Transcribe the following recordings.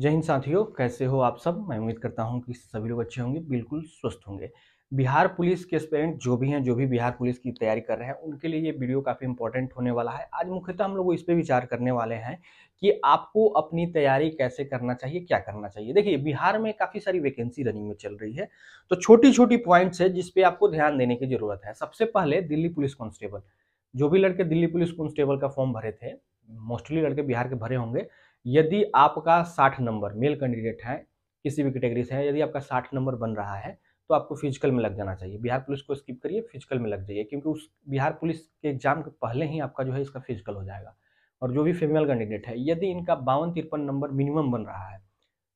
जय हिंद साथियों कैसे हो आप सब मैं उम्मीद करता हूं कि सभी लोग अच्छे होंगे बिल्कुल स्वस्थ होंगे बिहार पुलिस के एस्पेरेंट जो भी हैं जो भी बिहार पुलिस की तैयारी कर रहे हैं उनके लिए ये वीडियो काफ़ी इंपॉर्टेंट होने वाला है आज मुख्यतः हम लोग इस पर विचार करने वाले हैं कि आपको अपनी तैयारी कैसे करना चाहिए क्या करना चाहिए देखिए बिहार में काफ़ी सारी वैकेंसी रनिंग में चल रही है तो छोटी छोटी पॉइंट्स है जिसपे आपको ध्यान देने की ज़रूरत है सबसे पहले दिल्ली पुलिस कॉन्स्टेबल जो भी लड़के दिल्ली पुलिस कॉन्स्टेबल का फॉर्म भरे थे मोस्टली लड़के बिहार के भरे होंगे यदि आपका साठ नंबर मेल कैंडिडेट है किसी भी कैटेगरी से है यदि आपका साठ नंबर बन रहा है तो आपको फिजिकल में लग जाना चाहिए बिहार पुलिस को स्किप करिए फिजिकल में लग जाइए क्योंकि उस बिहार पुलिस के एग्जाम के पहले ही आपका जो है इसका फिजिकल हो जाएगा और जो भी फीमेल कैंडिडेट है यदि इनका बावन तिरपन नंबर मिनिमम बन रहा है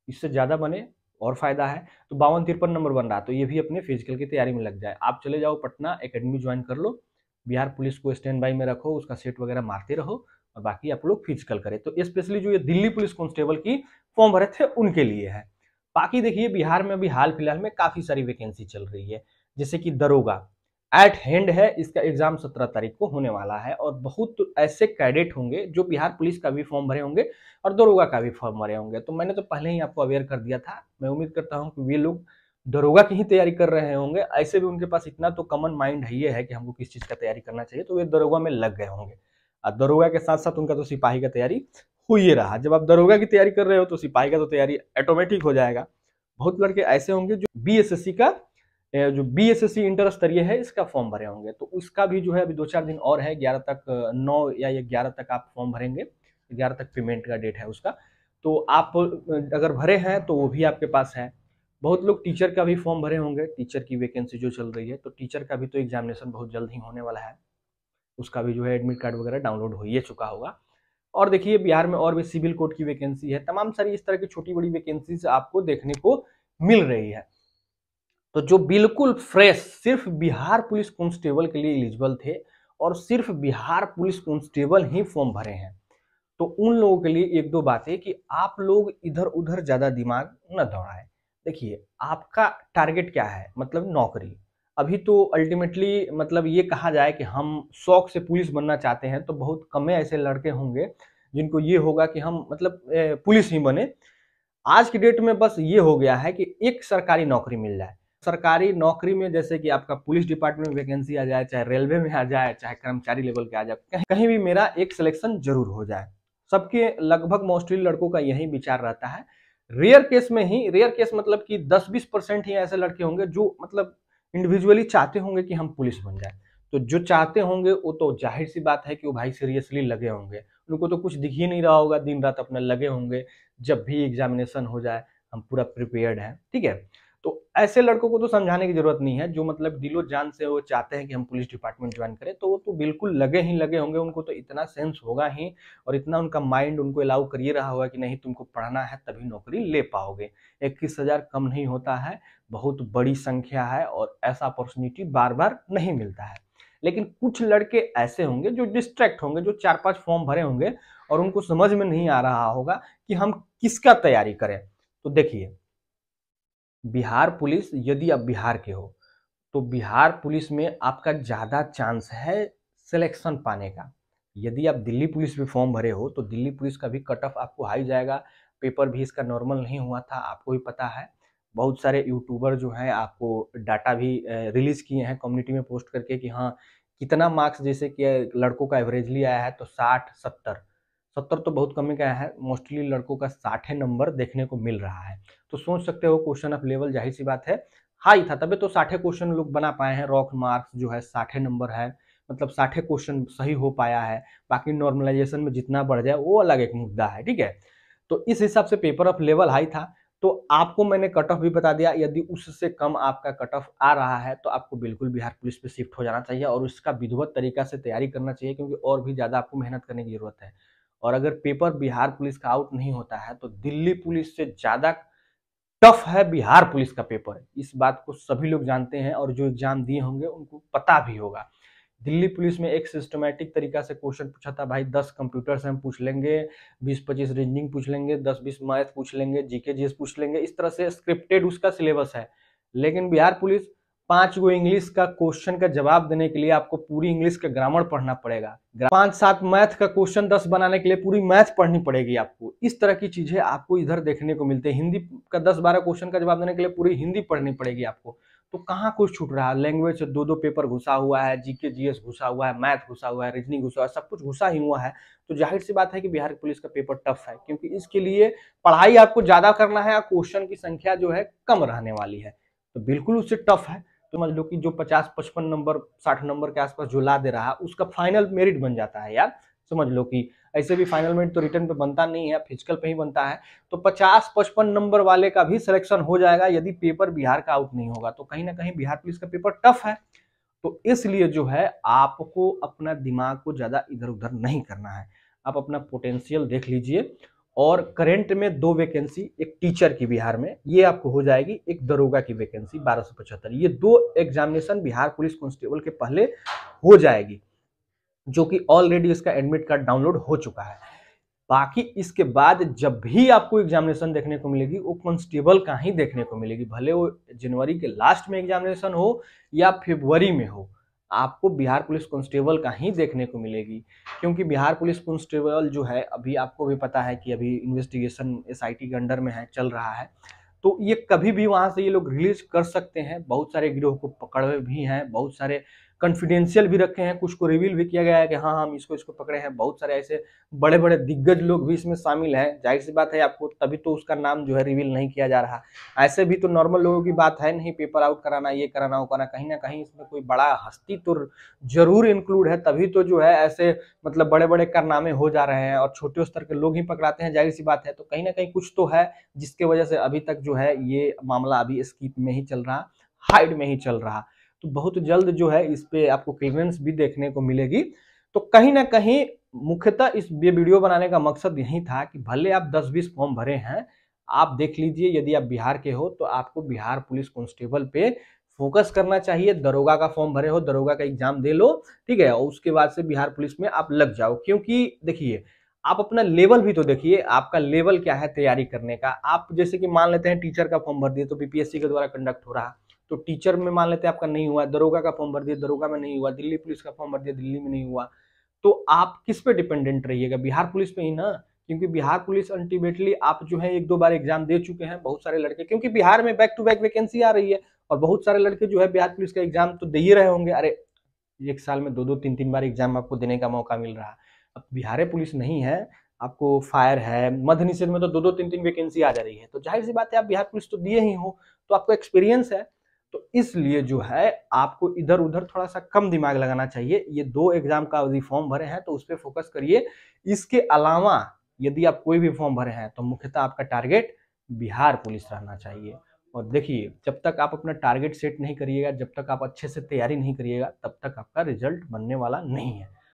इससे ज़्यादा बने और फायदा है तो बावन तिरपन नंबर बन रहा है तो ये भी अपने फिजिकल की तैयारी में लग जाए आप चले जाओ पटना एकेडमी ज्वाइन कर लो बिहार पुलिस को स्टैंड बाई में रखो उसका सेट वगैरह मारते रहो और बाकी आप लोग फिजिकल करें तो स्पेशली जो ये दिल्ली पुलिस कांस्टेबल की फॉर्म भरे थे उनके लिए है बाकी देखिए बिहार में अभी हाल फिलहाल में काफ़ी सारी वैकेंसी चल रही है जैसे कि दरोगा एट हैंड है इसका एग्जाम सत्रह तारीख को होने वाला है और बहुत ऐसे कैडेट होंगे जो बिहार पुलिस का भी फॉर्म भरे होंगे और दरोगा का भी फॉर्म भरे होंगे तो मैंने तो पहले ही आपको अवेयर कर दिया था मैं उम्मीद करता हूँ कि वे लोग दरोगा की ही तैयारी कर रहे होंगे ऐसे भी उनके पास इतना तो कॉमन माइंड है ये है कि हमको किस चीज़ का तैयारी करना चाहिए तो वे दरोगा में लग गए होंगे दरोगा के साथ साथ उनका तो सिपाही का तैयारी हो ही रहा जब आप दरोगा की तैयारी कर रहे हो तो सिपाही का तो तैयारी ऑटोमेटिक हो जाएगा बहुत लड़के ऐसे होंगे जो बी का जो B S S C inter स्तरीय है इसका फॉर्म भरे होंगे तो उसका भी जो है अभी दो चार दिन और है ग्यारह तक नौ या ग्यारह तक आप फॉर्म भरेंगे ग्यारह तक पेमेंट का डेट है उसका तो आप अगर भरे हैं तो वो भी आपके पास है बहुत लोग टीचर का भी फॉर्म भरे होंगे टीचर की वैकेंसी जो चल रही है तो टीचर का भी तो एग्जामिनेशन बहुत जल्द ही होने वाला है उसका भी जो है एडमिट कार्ड वगैरह डाउनलोड हो ही चुका होगा और देखिए बिहार में और भी सिविल कोड की वैकेंसी है तमाम सारी इस तरह की छोटी बड़ी वैकेंसीज आपको देखने को मिल रही है तो जो बिल्कुल फ्रेश सिर्फ बिहार पुलिस कॉन्स्टेबल के लिए एलिजिबल थे और सिर्फ बिहार पुलिस कॉन्स्टेबल ही फॉर्म भरे हैं तो उन लोगों के लिए एक दो बातें कि आप लोग इधर उधर ज़्यादा दिमाग न दौड़ाएं देखिए आपका टारगेट क्या है मतलब नौकरी अभी तो अल्टीमेटली मतलब ये कहा जाए कि हम शौक से पुलिस बनना चाहते हैं तो बहुत कमे ऐसे लड़के होंगे जिनको ये होगा कि हम मतलब पुलिस ही बने आज की डेट में बस ये हो गया है कि एक सरकारी नौकरी मिल जाए सरकारी नौकरी में जैसे कि आपका पुलिस डिपार्टमेंट में वैकेंसी आ जाए चाहे रेलवे में आ जाए चाहे कर्मचारी लेवल के आ जाए कहीं कहीं भी मेरा एक सिलेक्शन जरूर हो जाए सबके लगभग मोस्टली लड़कों का यही विचार रहता है रेयर केस में ही रेयर केस मतलब कि 10-20 परसेंट ही ऐसे लड़के होंगे जो मतलब इंडिविजुअली चाहते होंगे कि हम पुलिस बन जाए तो जो चाहते होंगे वो तो जाहिर सी बात है कि वो भाई सीरियसली लगे होंगे उनको तो कुछ दिख ही नहीं रहा होगा दिन रात अपना लगे होंगे जब भी एग्जामिनेशन हो जाए हम पूरा प्रिपेयर्ड हैं ठीक है तो ऐसे लड़कों को तो समझाने की जरूरत नहीं है जो मतलब दिलो जान से वो चाहते हैं कि हम पुलिस डिपार्टमेंट ज्वाइन करें तो वो तो बिल्कुल लगे ही लगे होंगे उनको तो इतना सेंस होगा ही और इतना उनका माइंड उनको अलाउ करिए रहा होगा कि नहीं तुमको पढ़ना है तभी नौकरी ले पाओगे इक्कीस हज़ार कम नहीं होता है बहुत बड़ी संख्या है और ऐसा अपॉर्चुनिटी बार बार नहीं मिलता है लेकिन कुछ लड़के ऐसे होंगे जो डिस्ट्रैक्ट होंगे जो चार पांच फॉर्म भरे होंगे और उनको समझ में नहीं आ रहा होगा कि हम किसका तैयारी करें तो देखिए बिहार पुलिस यदि आप बिहार के हो तो बिहार पुलिस में आपका ज़्यादा चांस है सिलेक्शन पाने का यदि आप दिल्ली पुलिस में फॉर्म भरे हो तो दिल्ली पुलिस का भी कट ऑफ आपको हाई जाएगा पेपर भी इसका नॉर्मल नहीं हुआ था आपको भी पता है बहुत सारे यूट्यूबर जो हैं आपको डाटा भी रिलीज़ किए हैं कम्युनिटी में पोस्ट करके कि हाँ कितना मार्क्स जैसे कि लड़कों का एवरेजली आया है तो साठ सत्तर सत्तर तो बहुत कमी का है मोस्टली लड़कों का साठे नंबर देखने को मिल रहा है तो सोच सकते हो क्वेश्चन ऑफ लेवल जाहिर सी बात है हाई था तभी तो साठे क्वेश्चन लोग बना पाए हैं रॉक मार्क्स जो है साठे नंबर है मतलब साठे क्वेश्चन सही हो पाया है बाकी नॉर्मलाइजेशन में जितना बढ़ जाए वो अलग एक मुद्दा है ठीक है तो इस हिसाब से पेपर ऑफ लेवल हाई था तो आपको मैंने कट ऑफ भी बता दिया यदि उससे कम आपका कट ऑफ आ रहा है तो आपको बिल्कुल बिहार पुलिस पे शिफ्ट हो जाना चाहिए और इसका विधिवत तरीका से तैयारी करना चाहिए क्योंकि और भी ज़्यादा आपको मेहनत करने की जरूरत है और अगर पेपर बिहार पुलिस का आउट नहीं होता है तो दिल्ली पुलिस से ज़्यादा टफ है बिहार पुलिस का पेपर इस बात को सभी लोग जानते हैं और जो एग्ज़ाम दिए होंगे उनको पता भी होगा दिल्ली पुलिस में एक सिस्टमेटिक तरीका से क्वेश्चन पूछा था भाई दस कंप्यूटर से हम पूछ लेंगे बीस पच्चीस रेंजिंग पूछ लेंगे दस बीस मैथ पूछ लेंगे जीके जीएस पूछ लेंगे इस तरह से स्क्रिप्टेड उसका सिलेबस है लेकिन बिहार पुलिस पांच गो इंग्लिश का क्वेश्चन का जवाब देने के लिए आपको पूरी इंग्लिश का ग्रामर पढ़ना पड़ेगा पांच सात मैथ का क्वेश्चन दस बनाने के लिए पूरी मैथ पढ़नी पड़ेगी आपको इस तरह की चीजें आपको इधर देखने को मिलते हैं हिंदी का दस बारह क्वेश्चन का जवाब देने के लिए पूरी हिंदी पढ़नी पड़ेगी आपको तो कहाँ कुछ छूट रहा है लैंग्वेज दो दो पेपर घुसा हुआ है जीके जीएस घुसा हुआ है मैथ घुसा हुआ है रीजनिंग घुसा हुआ है सब कुछ घुसा ही हुआ है तो जाहिर सी बात है कि बिहार पुलिस का पेपर टफ है क्योंकि इसके लिए पढ़ाई आपको ज्यादा करना है और क्वेश्चन की संख्या जो है कम रहने वाली है तो बिल्कुल उससे टफ है समझ लो तो मतलब कि जो पचास पचपन नंबर साठ नंबर के आसपास जो ला दे रहा है उसका फाइनल मेरिट बन जाता है यार समझ लो कि ऐसे भी फाइनल मेरिट तो रिटर्न पे बनता नहीं है फिजिकल पे ही बनता है तो 50 पचपन नंबर वाले का भी सिलेक्शन हो जाएगा यदि पेपर बिहार का आउट नहीं होगा तो कहीं ना कहीं बिहार पुलिस का पेपर टफ है तो इसलिए जो है आपको अपना दिमाग को ज़्यादा इधर उधर नहीं करना है आप अपना पोटेंशियल देख लीजिए और करेंट में दो वैकेंसी एक टीचर की बिहार में ये आपको हो जाएगी एक दरोगा की वैकेंसी बारह ये दो एग्जामिनेशन बिहार पुलिस कॉन्स्टेबल के पहले हो जाएगी जो कि ऑलरेडी इसका एडमिट कार्ड डाउनलोड हो चुका है बाकी इसके बाद जब भी आपको एग्जामिनेशन देखने को मिलेगी वो कॉन्स्टेबल का ही देखने को मिलेगी भले वो जनवरी के लास्ट में एग्जामिनेशन हो या फेबरी में हो आपको बिहार पुलिस कांस्टेबल का ही देखने को मिलेगी क्योंकि बिहार पुलिस कांस्टेबल जो है अभी आपको भी पता है कि अभी इन्वेस्टिगेशन एसआईटी के अंडर में है चल रहा है तो ये कभी भी वहाँ से ये लोग रिलीज कर सकते हैं बहुत सारे गिरोह को पकड़े भी हैं बहुत सारे कॉन्फिडेंशियल भी रखे हैं कुछ को रिवील भी किया गया है कि हाँ हम इसको इसको पकड़े हैं बहुत सारे ऐसे बड़े बड़े दिग्गज लोग भी इसमें शामिल हैं जाहिर सी बात है आपको तभी तो उसका नाम जो है रिवील नहीं किया जा रहा ऐसे भी तो नॉर्मल लोगों की बात है नहीं पेपर आउट कराना ये कराना वो कराना कहीं ना कहीं इसमें कोई बड़ा हस्ती तो जरूर इंक्लूड है तभी तो जो है ऐसे मतलब बड़े बड़े कारनामे हो जा रहे हैं और छोटे स्तर के लोग ही पकड़ाते हैं जाहिर सी बात है तो कहीं ना कहीं कुछ तो है जिसके वजह से अभी तक जो है ये मामला अभी स्कीप में ही चल रहा हाइड में ही चल रहा तो बहुत जल्द जो है इस पर आपको क्लियरेंस भी देखने को मिलेगी तो कहीं ना कहीं मुख्यतः इस वीडियो बनाने का मकसद यही था कि भले आप 10-20 फॉर्म भरे हैं आप देख लीजिए यदि आप बिहार के हो तो आपको बिहार पुलिस कांस्टेबल पे फोकस करना चाहिए दरोगा का फॉर्म भरे हो दरोगा का एग्जाम दे लो ठीक है और उसके बाद से बिहार पुलिस में आप लग जाओ क्योंकि देखिए आप अपना लेवल भी तो देखिए आपका लेवल क्या है तैयारी करने का आप जैसे कि मान लेते हैं टीचर का फॉर्म भर दिए तो बीपीएससी के द्वारा कंडक्ट हो रहा तो टीचर में मान लेते हैं आपका नहीं हुआ दरोगा का फॉर्म भर दिया दरोगा में नहीं हुआ दिल्ली पुलिस का फॉर्म भर दिया दिल्ली में नहीं हुआ तो आप किस पे डिपेंडेंट रहिएगा बिहार पुलिस पे ही ना क्योंकि बिहार पुलिस अल्टीमेटली आप जो है एक दो बार एग्जाम दे चुके हैं बहुत सारे लड़के क्योंकि बिहार में बैक टू बैक वैकेंसी आ रही है और बहुत सारे लड़के जो है बिहार पुलिस का एग्जाम तो दे ही रहे होंगे अरे एक साल में दो दो तीन तीन बार एग्जाम आपको देने का मौका मिल रहा अब बिहार पुलिस नहीं है आपको फायर है मध्य निषेध में तो दो दो तीन तीन वैकेंसी आ जा रही है तो जाहिर सी बात है आप बिहार पुलिस तो दिए ही हो तो आपको एक्सपीरियंस है तो इसलिए जो है आपको इधर उधर थोड़ा सा कम दिमाग लगाना चाहिए ये दो एग्जाम का यदि फॉर्म भरे हैं तो उस पर फोकस करिए इसके अलावा यदि आप कोई भी फॉर्म भरे हैं तो मुख्यतः आपका टारगेट बिहार पुलिस रहना चाहिए और देखिए जब तक आप अपना टारगेट सेट नहीं करिएगा जब तक आप अच्छे से तैयारी नहीं करिएगा तब तक आपका रिजल्ट बनने वाला नहीं है